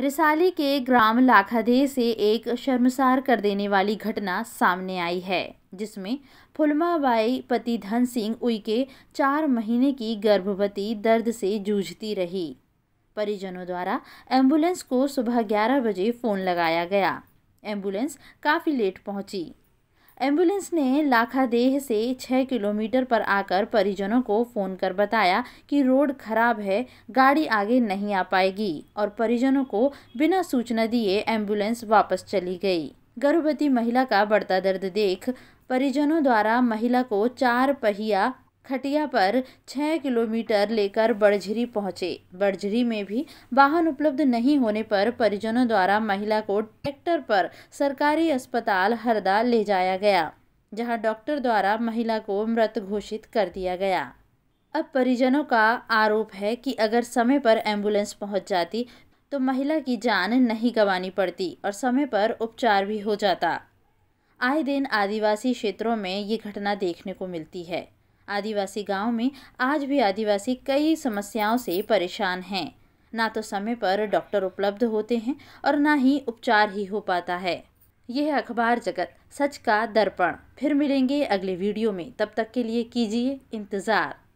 रिसाली के ग्राम लाखादेह से एक शर्मसार कर देने वाली घटना सामने आई है जिसमें फुलमाबाई पति धन सिंह उइके चार महीने की गर्भवती दर्द से जूझती रही परिजनों द्वारा एम्बुलेंस को सुबह 11 बजे फ़ोन लगाया गया एम्बुलेंस काफ़ी लेट पहुंची एम्बुलेंस ने लाखा देह से छः किलोमीटर पर आकर परिजनों को फ़ोन कर बताया कि रोड खराब है गाड़ी आगे नहीं आ पाएगी और परिजनों को बिना सूचना दिए एम्बुलेंस वापस चली गई गर्भवती महिला का बढ़ता दर्द देख परिजनों द्वारा महिला को चार पहिया खटिया पर छः किलोमीटर लेकर बड़झरी पहुंचे बड़झरी में भी वाहन उपलब्ध नहीं होने पर परिजनों द्वारा महिला को ट्रैक्टर पर सरकारी अस्पताल हरदा ले जाया गया जहां डॉक्टर द्वारा महिला को मृत घोषित कर दिया गया अब परिजनों का आरोप है कि अगर समय पर एम्बुलेंस पहुंच जाती तो महिला की जान नहीं गंवानी पड़ती और समय पर उपचार भी हो जाता आए दिन आदिवासी क्षेत्रों में ये घटना देखने को मिलती है आदिवासी गांव में आज भी आदिवासी कई समस्याओं से परेशान हैं ना तो समय पर डॉक्टर उपलब्ध होते हैं और ना ही उपचार ही हो पाता है यह अखबार जगत सच का दर्पण फिर मिलेंगे अगले वीडियो में तब तक के लिए कीजिए इंतज़ार